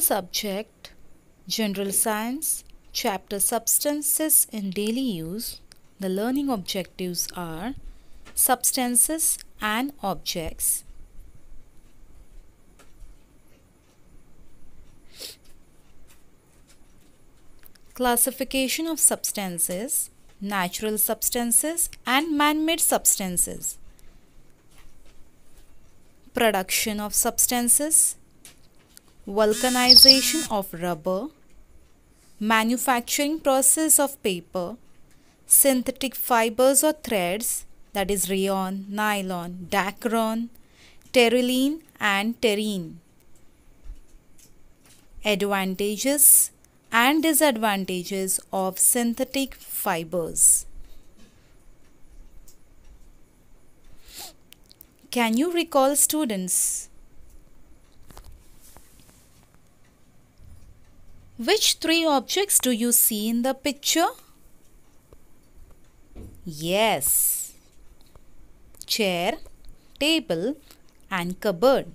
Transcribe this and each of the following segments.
subject General Science, chapter Substances in Daily Use, the learning objectives are Substances and Objects. Classification of substances, natural substances and man-made substances. Production of substances, vulcanization of rubber, manufacturing process of paper, synthetic fibers or threads that is rayon, nylon, dacron, terylene and terine. Advantages and disadvantages of synthetic fibers. Can you recall students Which three objects do you see in the picture? Yes. Chair, table and cupboard.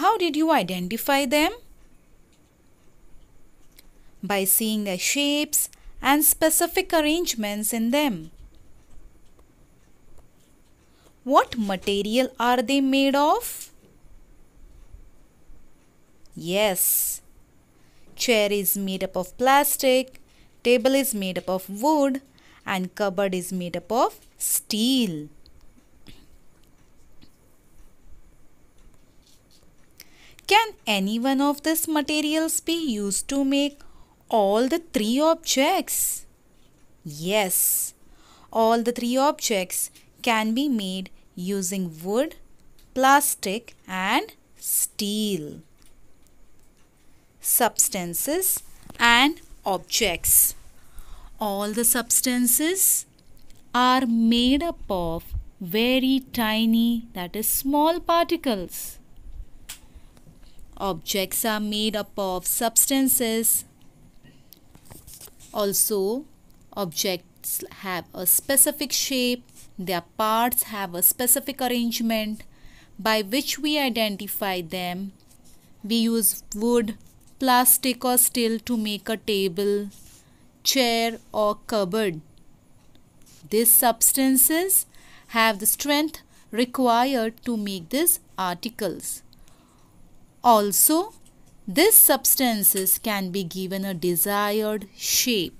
How did you identify them? By seeing their shapes and specific arrangements in them. What material are they made of? Yes, Chair is made up of plastic, table is made up of wood and cupboard is made up of steel. Can any one of these materials be used to make all the three objects? Yes, all the three objects can be made using wood, plastic and steel substances and objects. All the substances are made up of very tiny that is small particles. Objects are made up of substances. Also objects have a specific shape. Their parts have a specific arrangement by which we identify them. We use wood, plastic or steel to make a table, chair or cupboard. These substances have the strength required to make these articles. Also, these substances can be given a desired shape.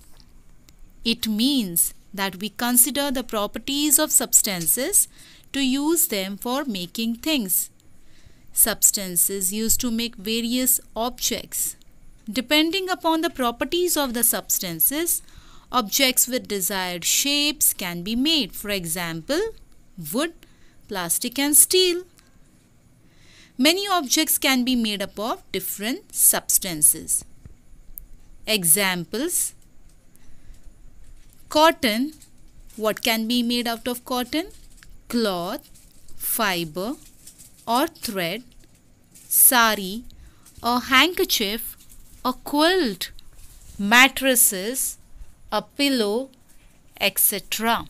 It means that we consider the properties of substances to use them for making things substances used to make various objects. Depending upon the properties of the substances, objects with desired shapes can be made. For example, wood, plastic and steel. Many objects can be made up of different substances. Examples Cotton. What can be made out of cotton? Cloth, fiber, or thread, sari, a handkerchief, a quilt, mattresses, a pillow, etc.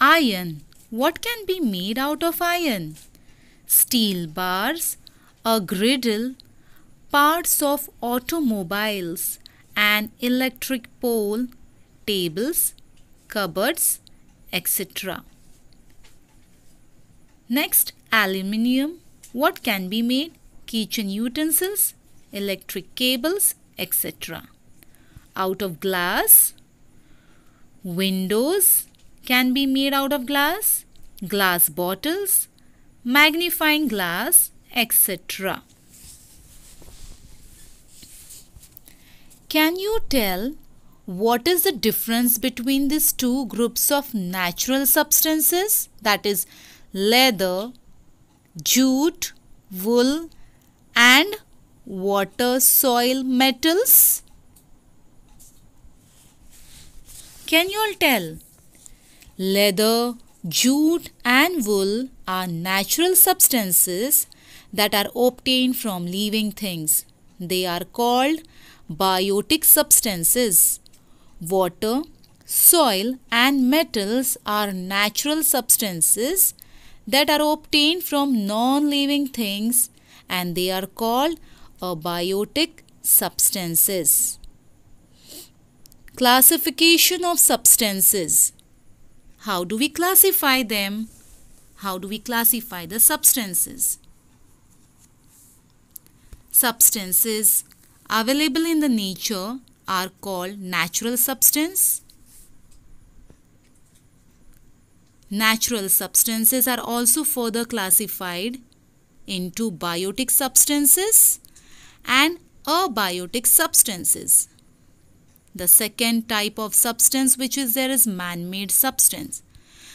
Iron. What can be made out of iron? Steel bars, a griddle, parts of automobiles, an electric pole, tables, cupboards, etc. Next, aluminium. What can be made? Kitchen utensils, electric cables, etc. Out of glass, windows can be made out of glass, glass bottles, magnifying glass, etc. Can you tell what is the difference between these two groups of natural substances that is leather, jute, wool and water soil metals? Can you all tell? Leather, jute and wool are natural substances that are obtained from living things. They are called biotic substances. Water, soil and metals are natural substances that are obtained from non-living things and they are called abiotic uh, substances. Classification of substances. How do we classify them? How do we classify the substances? Substances available in the nature are called natural substance. Natural substances are also further classified into biotic substances and abiotic substances. The second type of substance which is there is man-made substance.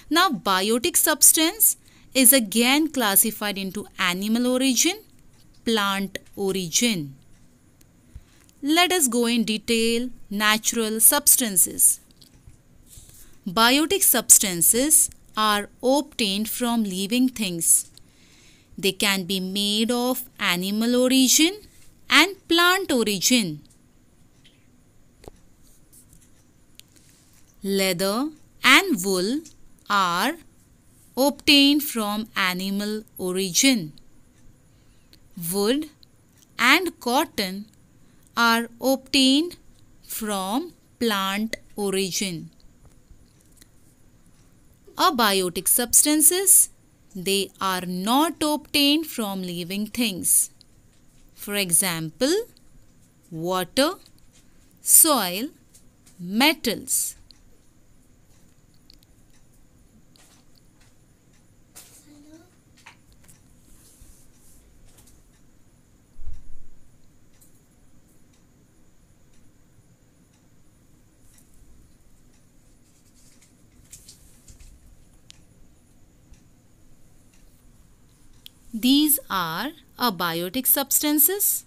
Now biotic substance is again classified into animal origin, plant origin. Let us go in detail natural substances. Biotic substances are obtained from living things. They can be made of animal origin and plant origin. Leather and wool are obtained from animal origin. Wood and cotton are obtained from plant origin. Abiotic substances, they are not obtained from living things. For example, water, soil, metals. These are abiotic substances,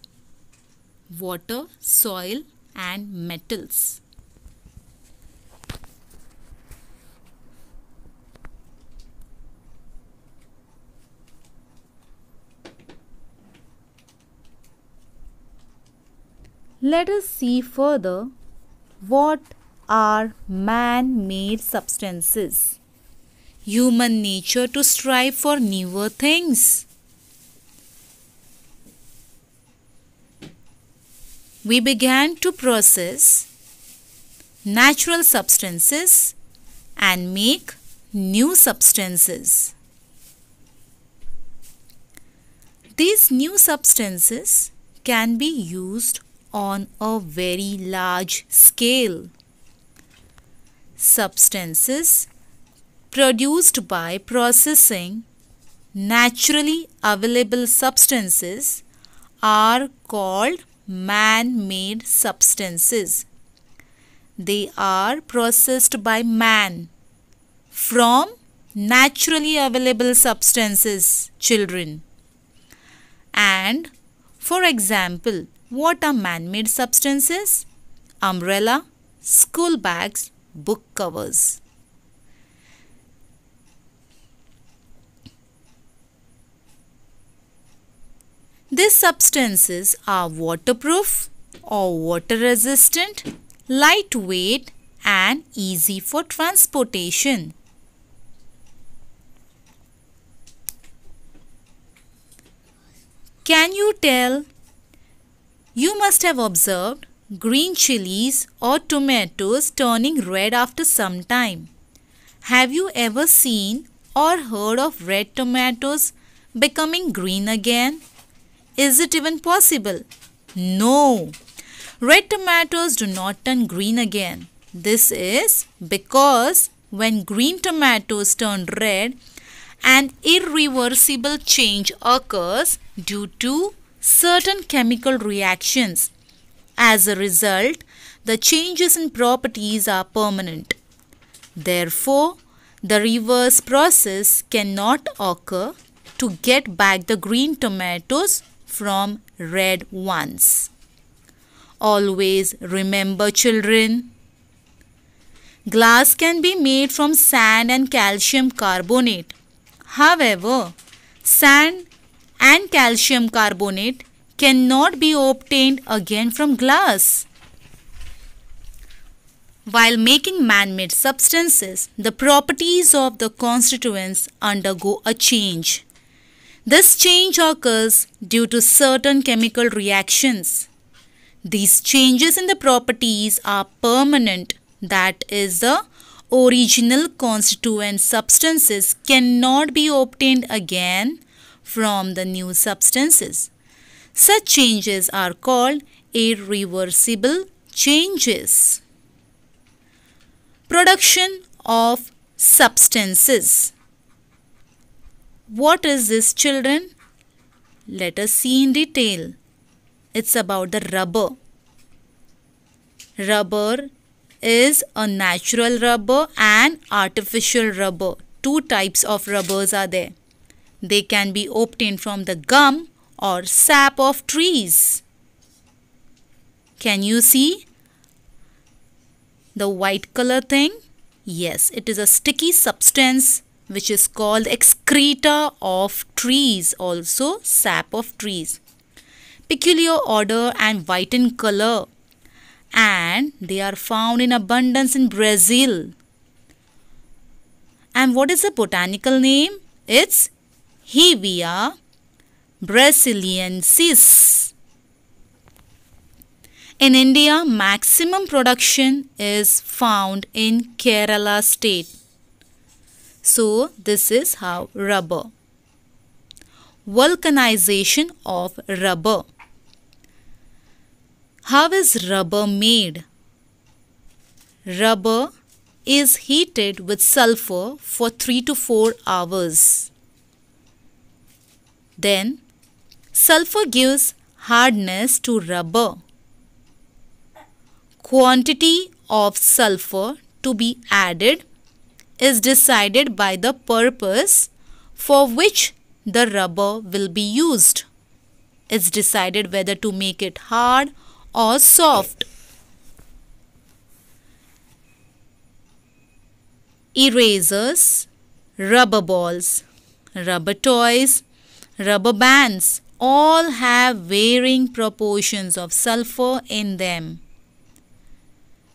water, soil and metals. Let us see further what are man-made substances. Human nature to strive for newer things. we began to process natural substances and make new substances. These new substances can be used on a very large scale. Substances produced by processing naturally available substances are called man-made substances. They are processed by man from naturally available substances, children. And for example, what are man-made substances? Umbrella, school bags, book covers. These substances are waterproof or water resistant, lightweight and easy for transportation. Can you tell? You must have observed green chilies or tomatoes turning red after some time. Have you ever seen or heard of red tomatoes becoming green again? Is it even possible? No. Red tomatoes do not turn green again. This is because when green tomatoes turn red, an irreversible change occurs due to certain chemical reactions. As a result, the changes in properties are permanent. Therefore, the reverse process cannot occur to get back the green tomatoes from red ones. Always remember, children. Glass can be made from sand and calcium carbonate. However, sand and calcium carbonate cannot be obtained again from glass. While making man-made substances, the properties of the constituents undergo a change. This change occurs due to certain chemical reactions. These changes in the properties are permanent, that is the original constituent substances cannot be obtained again from the new substances. Such changes are called irreversible changes. Production of substances. What is this, children? Let us see in detail. It's about the rubber. Rubber is a natural rubber and artificial rubber. Two types of rubbers are there. They can be obtained from the gum or sap of trees. Can you see the white color thing? Yes, it is a sticky substance which is called excreta of trees, also sap of trees. Peculiar odor and white in color and they are found in abundance in Brazil. And what is the botanical name? It's Hevia brasiliensis. In India, maximum production is found in Kerala state. So this is how rubber. Vulcanization of rubber. How is rubber made? Rubber is heated with sulfur for 3 to 4 hours. Then sulfur gives hardness to rubber. Quantity of sulfur to be added is decided by the purpose for which the rubber will be used. It's decided whether to make it hard or soft. Erasers, rubber balls, rubber toys, rubber bands all have varying proportions of sulfur in them.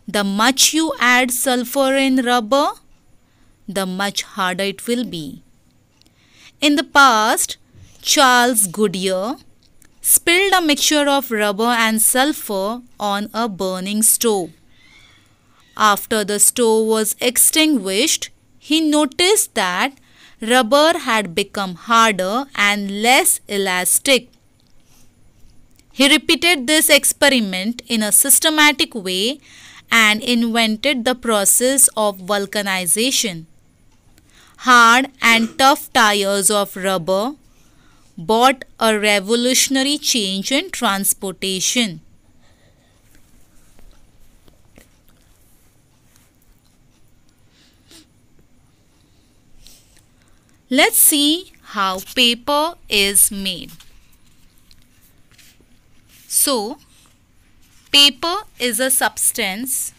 The much you add sulfur in rubber, the much harder it will be. In the past, Charles Goodyear spilled a mixture of rubber and sulfur on a burning stove. After the stove was extinguished, he noticed that rubber had become harder and less elastic. He repeated this experiment in a systematic way and invented the process of vulcanization hard and tough tires of rubber brought a revolutionary change in transportation. Let's see how paper is made. So, paper is a substance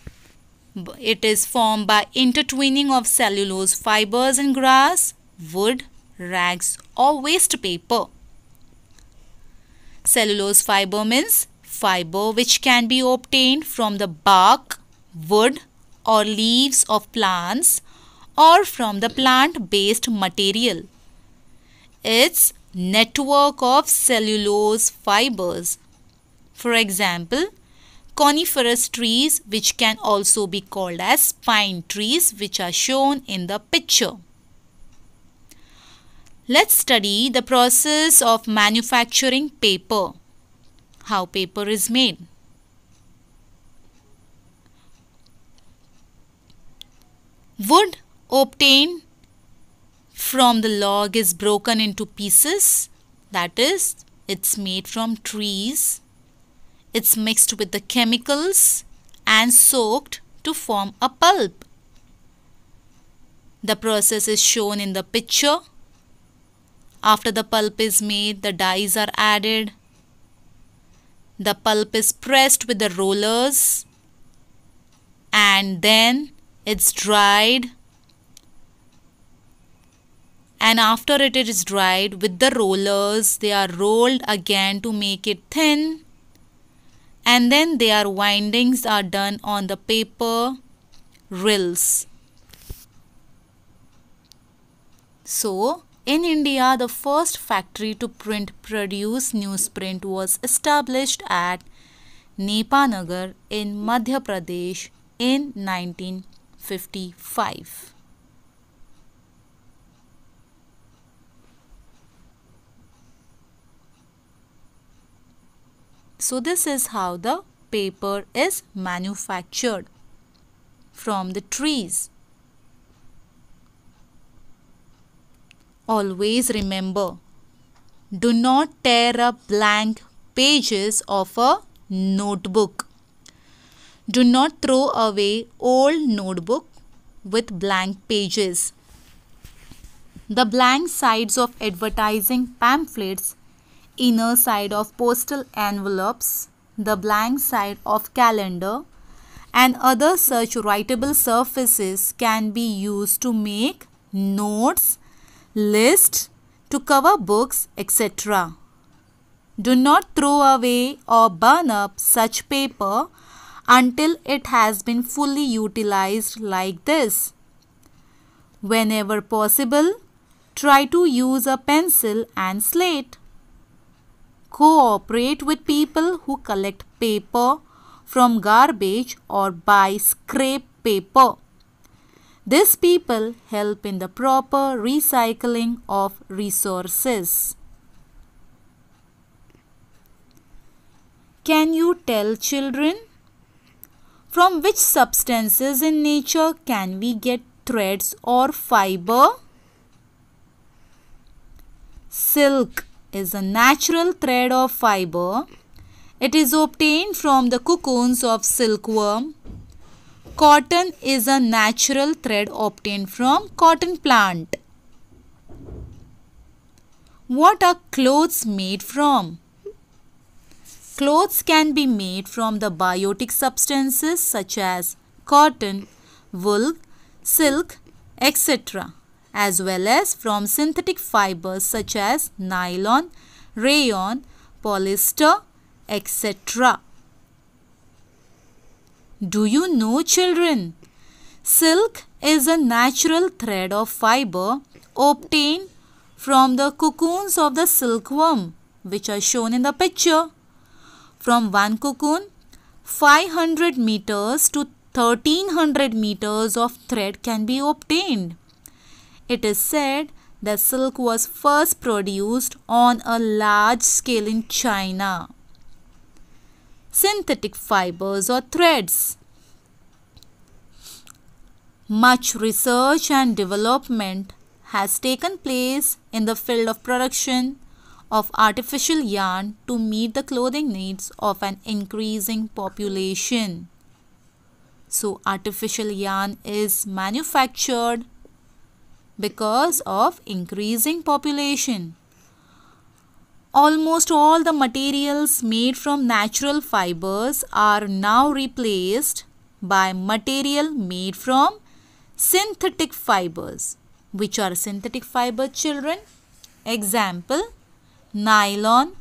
it is formed by intertwining of cellulose fibers in grass, wood, rags or waste paper. Cellulose fiber means fiber which can be obtained from the bark, wood or leaves of plants or from the plant-based material. Its network of cellulose fibers. For example, coniferous trees which can also be called as pine trees which are shown in the picture. Let's study the process of manufacturing paper. How paper is made. Wood obtained from the log is broken into pieces that is it's made from trees it's mixed with the chemicals and soaked to form a pulp. The process is shown in the picture. After the pulp is made, the dyes are added. The pulp is pressed with the rollers and then it's dried. And after it is dried with the rollers, they are rolled again to make it thin and then their windings are done on the paper rills. So, in India, the first factory to print produce newsprint was established at Nepanagar in Madhya Pradesh in 1955. So this is how the paper is manufactured from the trees. Always remember, do not tear up blank pages of a notebook. Do not throw away old notebook with blank pages. The blank sides of advertising pamphlets inner side of postal envelopes, the blank side of calendar and other such writable surfaces can be used to make notes, lists, to cover books, etc. Do not throw away or burn up such paper until it has been fully utilized like this. Whenever possible, try to use a pencil and slate cooperate with people who collect paper from garbage or buy scrap paper. These people help in the proper recycling of resources. Can you tell children? From which substances in nature can we get threads or fiber? Silk is a natural thread of fiber. It is obtained from the cocoons of silkworm. Cotton is a natural thread obtained from cotton plant. What are clothes made from? Clothes can be made from the biotic substances such as cotton, wool, silk, etc as well as from synthetic fibers such as nylon, rayon, polyester, etc. Do you know children? Silk is a natural thread of fiber obtained from the cocoons of the silkworm which are shown in the picture. From one cocoon, 500 meters to 1300 meters of thread can be obtained. It is said the silk was first produced on a large scale in China. Synthetic fibers or threads. Much research and development has taken place in the field of production of artificial yarn to meet the clothing needs of an increasing population. So, artificial yarn is manufactured because of increasing population. Almost all the materials made from natural fibers are now replaced by material made from synthetic fibers. Which are synthetic fiber children? Example, nylon,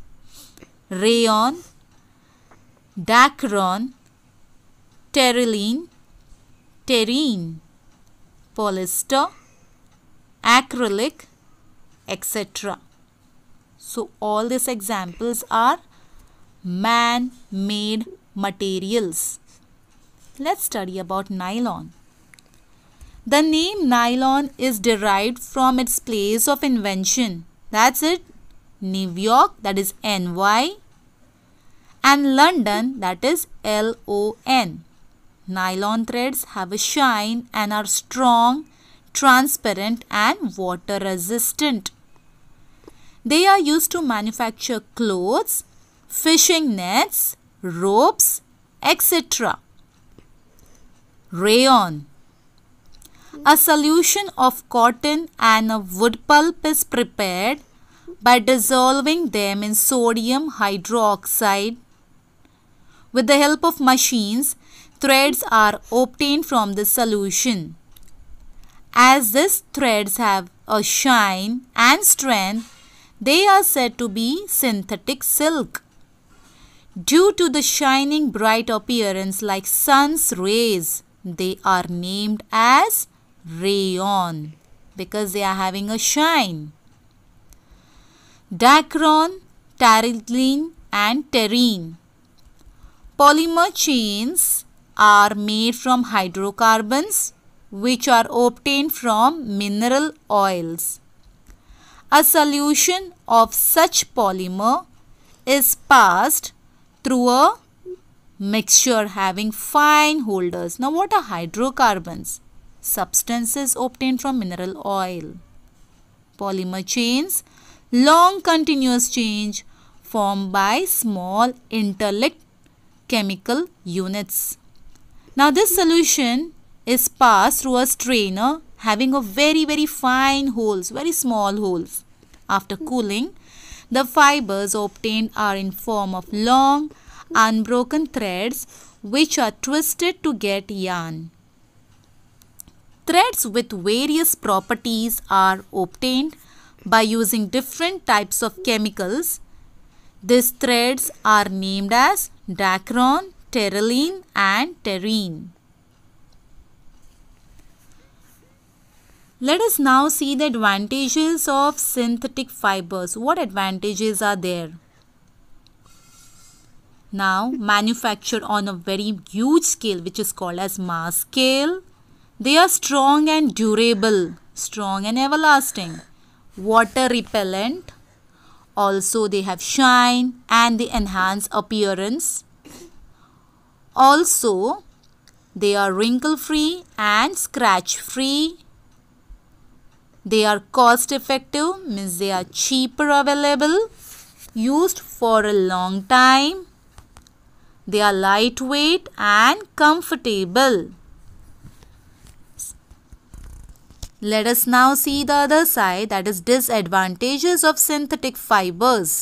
rayon, dacron, terylene, terine, polyester, acrylic, etc. So all these examples are man-made materials. Let's study about nylon. The name nylon is derived from its place of invention. That's it. New York, that is NY, and London, that is LON. Nylon threads have a shine and are strong transparent and water resistant. They are used to manufacture clothes, fishing nets, ropes, etc. Rayon A solution of cotton and a wood pulp is prepared by dissolving them in sodium hydroxide. With the help of machines, threads are obtained from the solution. As these threads have a shine and strength, they are said to be synthetic silk. Due to the shining bright appearance like sun's rays, they are named as rayon because they are having a shine. Dacron, terylene, and terine. Polymer chains are made from hydrocarbons which are obtained from mineral oils. A solution of such polymer is passed through a mixture having fine holders. Now what are hydrocarbons? Substances obtained from mineral oil. Polymer chains, long continuous change formed by small interlinked chemical units. Now this solution is passed through a strainer having a very very fine holes, very small holes. After cooling, the fibers obtained are in form of long unbroken threads which are twisted to get yarn. Threads with various properties are obtained by using different types of chemicals. These threads are named as dacron, terylene and terine. Let us now see the advantages of synthetic fibers. What advantages are there? Now, manufactured on a very huge scale which is called as mass scale. They are strong and durable, strong and everlasting, water repellent. Also, they have shine and they enhance appearance. Also, they are wrinkle free and scratch free they are cost effective means they are cheaper available, used for a long time. They are lightweight and comfortable. Let us now see the other side that is disadvantages of synthetic fibers.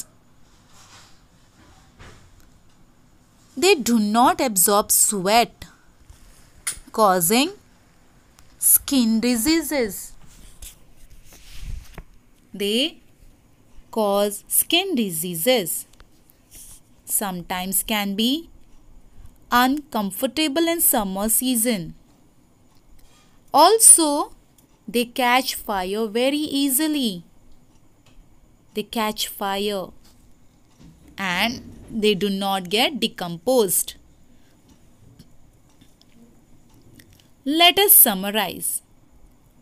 They do not absorb sweat causing skin diseases. They cause skin diseases. Sometimes can be uncomfortable in summer season. Also, they catch fire very easily. They catch fire and they do not get decomposed. Let us summarize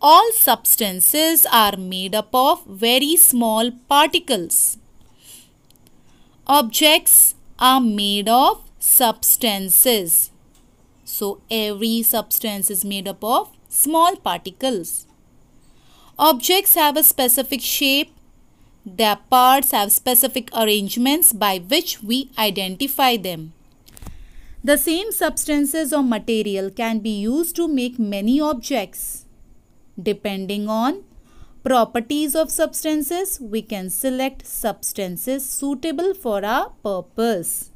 all substances are made up of very small particles. Objects are made of substances. So every substance is made up of small particles. Objects have a specific shape. Their parts have specific arrangements by which we identify them. The same substances or material can be used to make many objects. Depending on properties of substances, we can select substances suitable for our purpose.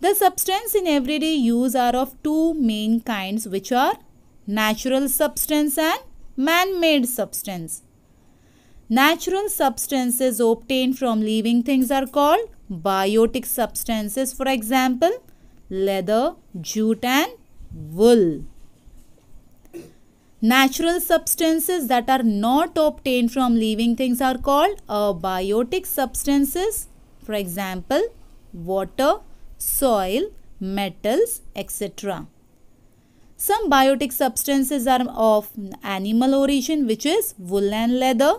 The substance in everyday use are of two main kinds which are natural substance and man-made substance. Natural substances obtained from living things are called biotic substances for example leather, jute and wool. Natural substances that are not obtained from living things are called abiotic substances. For example, water, soil, metals, etc. Some biotic substances are of animal origin which is wool and leather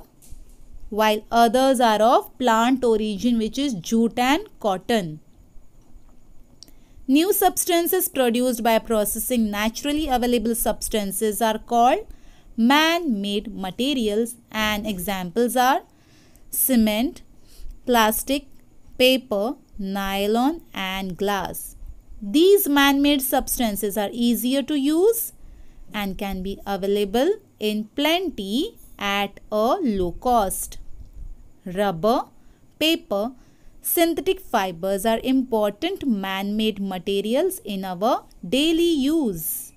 while others are of plant origin which is jute and cotton. New substances produced by processing naturally available substances are called man-made materials and examples are cement, plastic, paper, nylon and glass. These man-made substances are easier to use and can be available in plenty at a low cost. Rubber, paper, Synthetic fibers are important man-made materials in our daily use.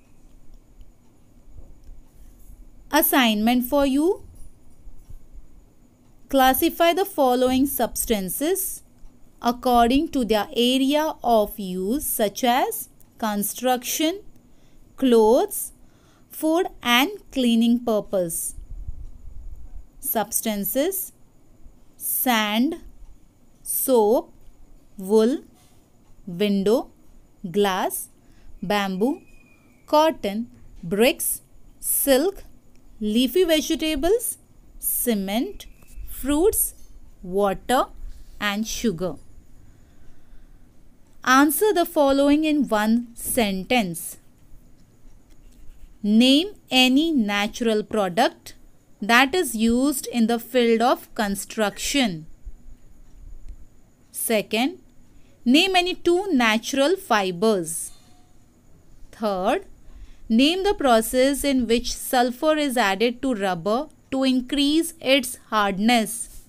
Assignment for you. Classify the following substances according to their area of use such as construction, clothes, food and cleaning purpose. Substances Sand soap, wool, window, glass, bamboo, cotton, bricks, silk, leafy vegetables, cement, fruits, water and sugar. Answer the following in one sentence. Name any natural product that is used in the field of construction. Second, name any two natural fibers. Third, name the process in which sulfur is added to rubber to increase its hardness.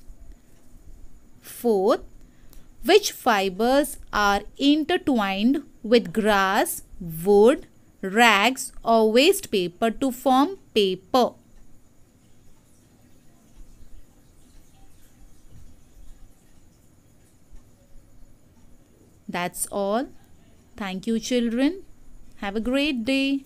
Fourth, which fibers are intertwined with grass, wood, rags or waste paper to form paper. That's all. Thank you children. Have a great day.